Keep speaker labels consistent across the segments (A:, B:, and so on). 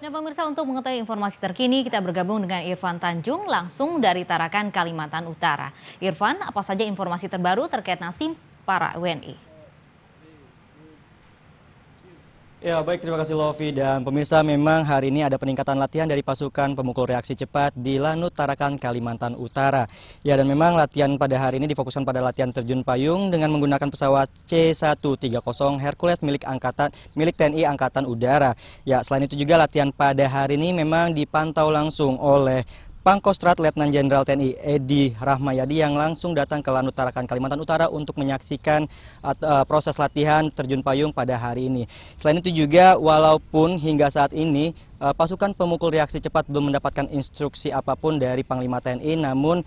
A: Nah pemirsa untuk mengetahui informasi terkini kita bergabung dengan Irfan Tanjung langsung dari Tarakan, Kalimantan Utara. Irfan, apa saja informasi terbaru terkait nasib para WNI?
B: Ya baik terima kasih Lofi dan pemirsa memang hari ini ada peningkatan latihan dari pasukan pemukul reaksi cepat di Lanut Tarakan Kalimantan Utara. Ya dan memang latihan pada hari ini difokuskan pada latihan terjun payung dengan menggunakan pesawat C130 Hercules milik angkatan milik TNI Angkatan Udara. Ya selain itu juga latihan pada hari ini memang dipantau langsung oleh Pangkostrat Letnan Jenderal TNI Edi Rahmayadi yang langsung datang ke Lanut Tarakan Kalimantan Utara untuk menyaksikan e, proses latihan terjun payung pada hari ini. Selain itu juga walaupun hingga saat ini e, pasukan pemukul reaksi cepat belum mendapatkan instruksi apapun dari Panglima TNI namun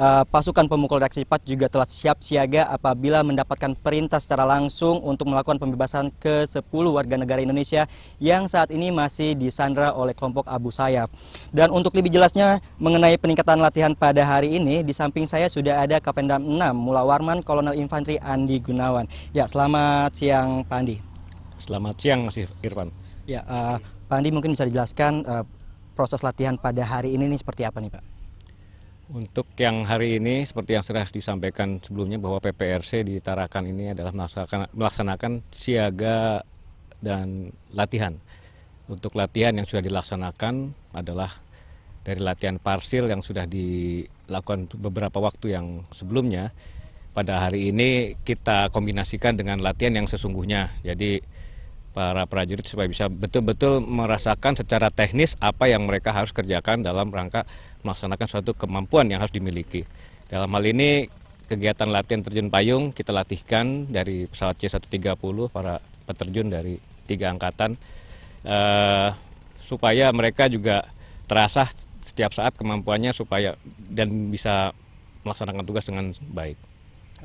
B: Eh, pasukan pemukul reaksi cepat juga telah siap siaga apabila mendapatkan perintah secara langsung untuk melakukan pembebasan ke-10 warga negara Indonesia yang saat ini masih disandra oleh kelompok Abu Sayyaf. Dan untuk lebih jelasnya mengenai peningkatan latihan pada hari ini, di samping saya sudah ada Kapendam 6 Mula Warman Kolonel Infantri Andi Gunawan. Ya, selamat siang Pak Andi.
A: Selamat siang Mas Irfan. Ya, uh,
B: Pak Andi mungkin bisa dijelaskan uh, proses latihan pada hari ini nih seperti apa nih Pak?
A: Untuk yang hari ini, seperti yang sudah disampaikan sebelumnya bahwa PPRC di Tarakan ini adalah melaksanakan, melaksanakan siaga dan latihan. Untuk latihan yang sudah dilaksanakan adalah dari latihan parsil yang sudah dilakukan beberapa waktu yang sebelumnya. Pada hari ini kita kombinasikan dengan latihan yang sesungguhnya. Jadi para prajurit supaya bisa betul-betul merasakan secara teknis apa yang mereka harus kerjakan dalam rangka melaksanakan suatu kemampuan yang harus dimiliki. Dalam hal ini kegiatan latihan terjun payung kita latihkan dari pesawat C-130 para peterjun dari tiga angkatan eh, supaya mereka juga terasa setiap saat kemampuannya supaya dan bisa melaksanakan tugas dengan baik.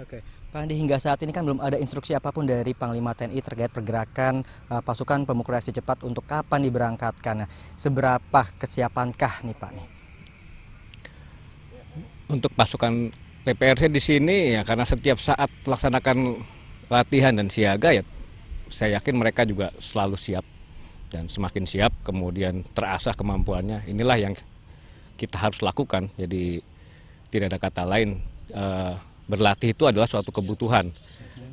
B: Oke. Okay. Pak hingga saat ini kan belum ada instruksi apapun dari Panglima TNI terkait pergerakan uh, pasukan pemukul reaksi cepat untuk kapan diberangkatkan. seberapa kesiapankah nih Pak? Nih?
A: Untuk pasukan PPRC di sini ya karena setiap saat melaksanakan latihan dan siaga ya saya yakin mereka juga selalu siap dan semakin siap kemudian terasah kemampuannya inilah yang kita harus lakukan jadi tidak ada kata lain uh, berlatih itu adalah suatu kebutuhan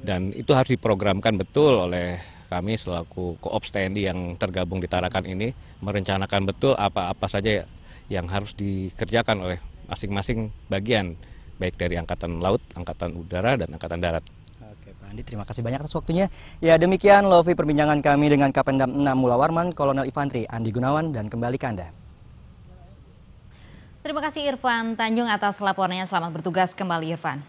A: dan itu harus diprogramkan betul oleh kami selaku Koops TNI yang tergabung di Tarakan ini merencanakan betul apa-apa saja yang harus dikerjakan oleh masing-masing bagian baik dari angkatan laut, angkatan udara dan angkatan darat.
B: Oke, Pak Andi, terima kasih banyak atas waktunya. Ya, demikian Lovi perbincangan kami dengan Kapendam 6 Mula Warman, Kolonel Ivantri, Andi Gunawan dan kembali ke Anda.
A: Terima kasih Irfan Tanjung atas laporannya. Selamat bertugas kembali Irfan.